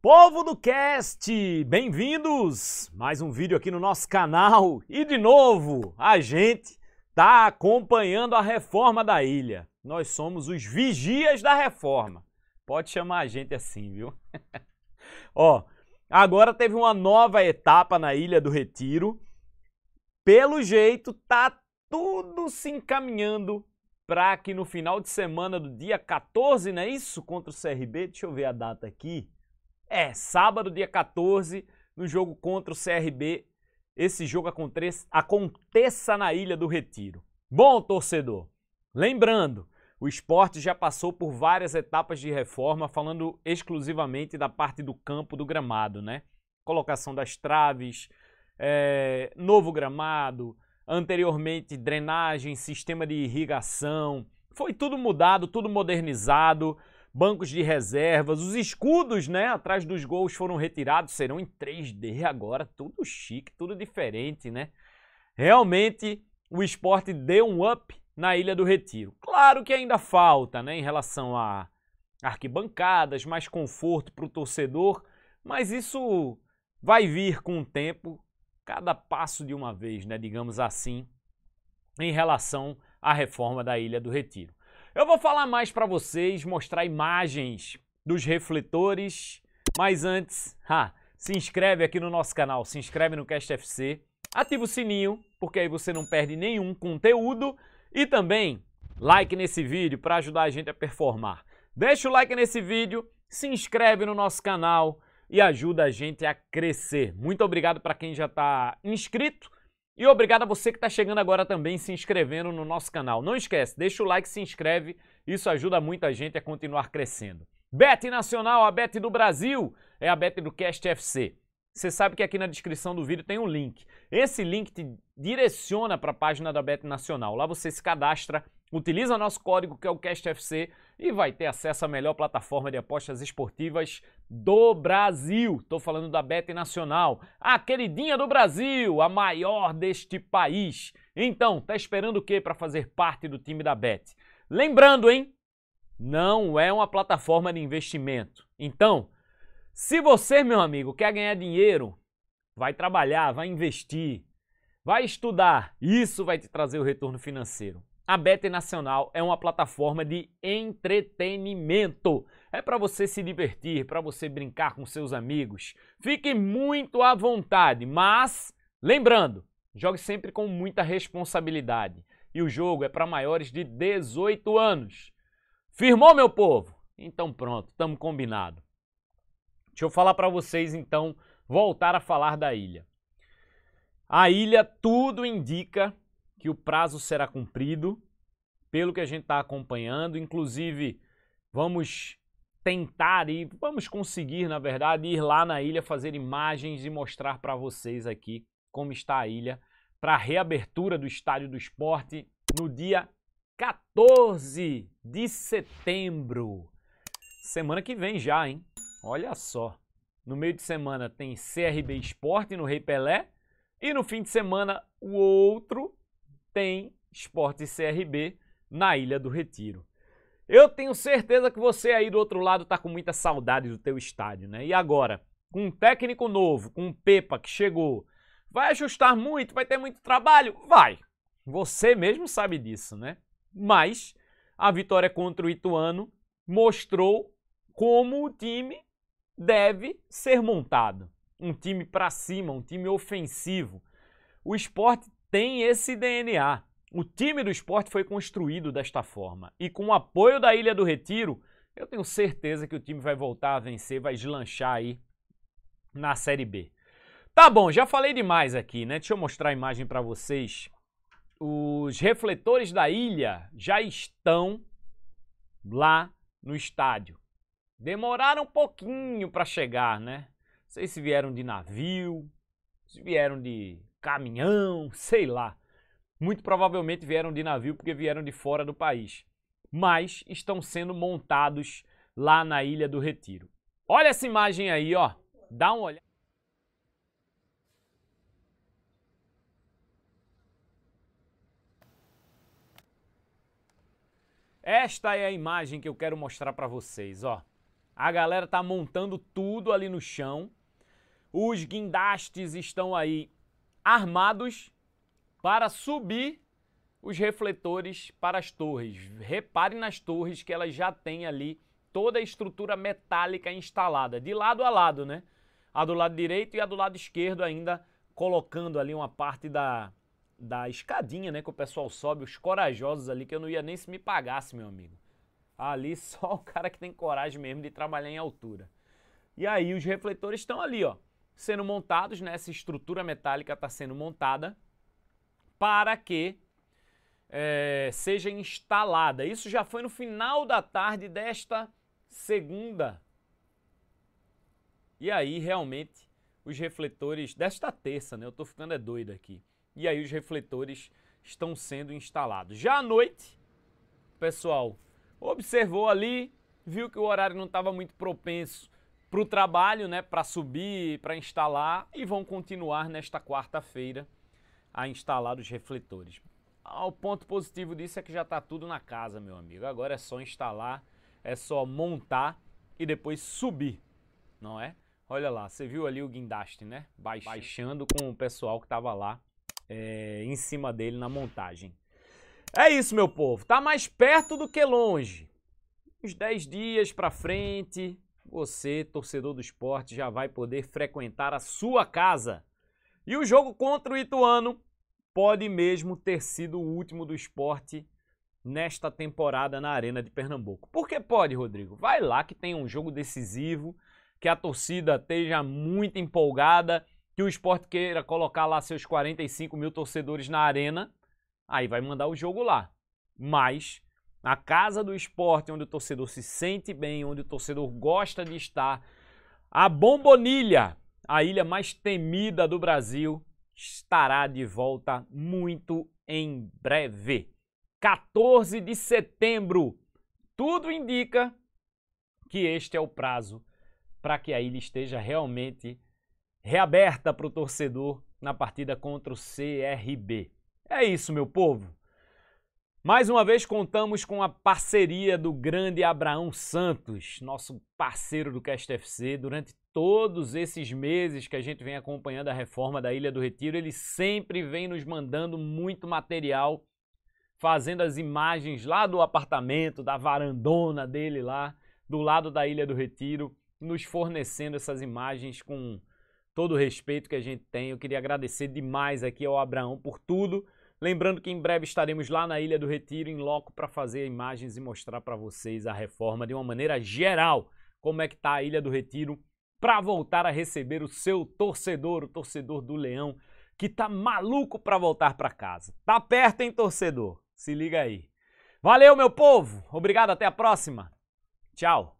Povo do Cast, bem-vindos! Mais um vídeo aqui no nosso canal e de novo a gente tá acompanhando a reforma da ilha. Nós somos os vigias da reforma. Pode chamar a gente assim, viu? Ó, agora teve uma nova etapa na Ilha do Retiro. Pelo jeito tá tudo se encaminhando para que no final de semana do dia 14, não é isso? Contra o CRB, deixa eu ver a data aqui. É, sábado, dia 14, no jogo contra o CRB. Esse jogo aconteça, na Ilha do Retiro. Bom, torcedor, lembrando, o esporte já passou por várias etapas de reforma, falando exclusivamente da parte do campo do gramado, né? Colocação das traves, é, novo gramado, anteriormente drenagem, sistema de irrigação. Foi tudo mudado, tudo modernizado bancos de reservas, os escudos, né, atrás dos gols foram retirados, serão em 3D agora, tudo chique, tudo diferente, né? Realmente o esporte deu um up na Ilha do Retiro. Claro que ainda falta, né, em relação a arquibancadas, mais conforto para o torcedor, mas isso vai vir com o tempo, cada passo de uma vez, né, digamos assim, em relação à reforma da Ilha do Retiro. Eu vou falar mais para vocês, mostrar imagens dos refletores, mas antes, ha, se inscreve aqui no nosso canal, se inscreve no Cast FC, ativa o sininho, porque aí você não perde nenhum conteúdo e também like nesse vídeo para ajudar a gente a performar. Deixa o like nesse vídeo, se inscreve no nosso canal e ajuda a gente a crescer. Muito obrigado para quem já está inscrito e obrigado a você que está chegando agora também se inscrevendo no nosso canal. Não esquece, deixa o like, se inscreve, isso ajuda muita gente a continuar crescendo. Bet Nacional, a Bet do Brasil, é a Bet do Cast FC você sabe que aqui na descrição do vídeo tem um link. Esse link te direciona para a página da Bet Nacional. Lá você se cadastra, utiliza nosso código que é o CastFC e vai ter acesso à melhor plataforma de apostas esportivas do Brasil. Estou falando da Bet Nacional, a queridinha do Brasil, a maior deste país. Então, tá esperando o quê para fazer parte do time da Bet? Lembrando, hein? Não é uma plataforma de investimento. Então, se você, meu amigo, quer ganhar dinheiro, vai trabalhar, vai investir, vai estudar, isso vai te trazer o retorno financeiro. A Bet Nacional é uma plataforma de entretenimento. É para você se divertir, para você brincar com seus amigos. Fique muito à vontade, mas lembrando, jogue sempre com muita responsabilidade. E o jogo é para maiores de 18 anos. Firmou, meu povo? Então pronto, estamos combinado. Deixa eu falar para vocês então, voltar a falar da ilha. A ilha tudo indica que o prazo será cumprido, pelo que a gente está acompanhando. Inclusive, vamos tentar e vamos conseguir, na verdade, ir lá na ilha fazer imagens e mostrar para vocês aqui como está a ilha para a reabertura do Estádio do Esporte no dia 14 de setembro. Semana que vem já, hein? Olha só. No meio de semana tem CRB Esporte no Rei Pelé. E no fim de semana, o outro tem Esporte CRB na Ilha do Retiro. Eu tenho certeza que você aí do outro lado está com muita saudade do teu estádio, né? E agora, com um técnico novo, com um Pepa que chegou, vai ajustar muito, vai ter muito trabalho? Vai. Você mesmo sabe disso, né? Mas a vitória contra o Ituano mostrou como o time deve ser montado. Um time para cima, um time ofensivo. O esporte tem esse DNA. O time do esporte foi construído desta forma. E com o apoio da Ilha do Retiro, eu tenho certeza que o time vai voltar a vencer, vai deslanchar aí na Série B. Tá bom, já falei demais aqui, né? Deixa eu mostrar a imagem para vocês. Os refletores da ilha já estão lá no estádio. Demoraram um pouquinho para chegar, né? Não sei se vieram de navio, se vieram de caminhão, sei lá. Muito provavelmente vieram de navio porque vieram de fora do país. Mas estão sendo montados lá na Ilha do Retiro. Olha essa imagem aí, ó. Dá uma olhada. Esta é a imagem que eu quero mostrar para vocês, ó. A galera tá montando tudo ali no chão. Os guindastes estão aí armados para subir os refletores para as torres. Repare nas torres que elas já têm ali toda a estrutura metálica instalada, de lado a lado, né? A do lado direito e a do lado esquerdo ainda colocando ali uma parte da, da escadinha, né, que o pessoal sobe, os corajosos ali que eu não ia nem se me pagasse, meu amigo. Ali só o cara que tem coragem mesmo de trabalhar em altura. E aí os refletores estão ali, ó, sendo montados, né? Essa estrutura metálica está sendo montada para que é, seja instalada. Isso já foi no final da tarde desta segunda. E aí realmente os refletores desta terça, né? Eu tô ficando é doido aqui. E aí os refletores estão sendo instalados. Já à noite, pessoal, observou ali, viu que o horário não estava muito propenso para o trabalho, né, para subir, para instalar, e vão continuar nesta quarta-feira a instalar os refletores. Ah, o ponto positivo disso é que já está tudo na casa, meu amigo. Agora é só instalar, é só montar e depois subir, não é? Olha lá, você viu ali o guindaste, né? Baixando, com o pessoal que estava lá é, em cima dele na montagem. É isso, meu povo. Tá mais perto do que longe. Uns 10 dias para frente, você, torcedor do esporte, já vai poder frequentar a sua casa. E o jogo contra o Ituano pode mesmo ter sido o último do esporte nesta temporada na Arena de Pernambuco. Por que pode, Rodrigo? Vai lá que tem um jogo decisivo, que a torcida esteja muito empolgada, que o esporte queira colocar lá seus 45 mil torcedores na Arena aí vai mandar o jogo lá. Mas na casa do esporte, onde o torcedor se sente bem, onde o torcedor gosta de estar, a Bombonilha, a ilha mais temida do Brasil, estará de volta muito em breve. 14 de setembro. Tudo indica que este é o prazo para que a ilha esteja realmente reaberta para o torcedor na partida contra o CRB. É isso, meu povo. Mais uma vez contamos com a parceria do grande Abraão Santos, nosso parceiro do Cast FC. Durante todos esses meses que a gente vem acompanhando a reforma da Ilha do Retiro, ele sempre vem nos mandando muito material, fazendo as imagens lá do apartamento, da varandona dele lá, do lado da Ilha do Retiro, nos fornecendo essas imagens com todo o respeito que a gente tem. Eu queria agradecer demais aqui ao Abraão por tudo Lembrando que em breve estaremos lá na Ilha do Retiro, em loco, para fazer imagens e mostrar para vocês a reforma de uma maneira geral, como é que está a Ilha do Retiro, para voltar a receber o seu torcedor, o torcedor do Leão, que tá maluco para voltar para casa. Tá perto, hein, torcedor? Se liga aí. Valeu, meu povo! Obrigado, até a próxima! Tchau!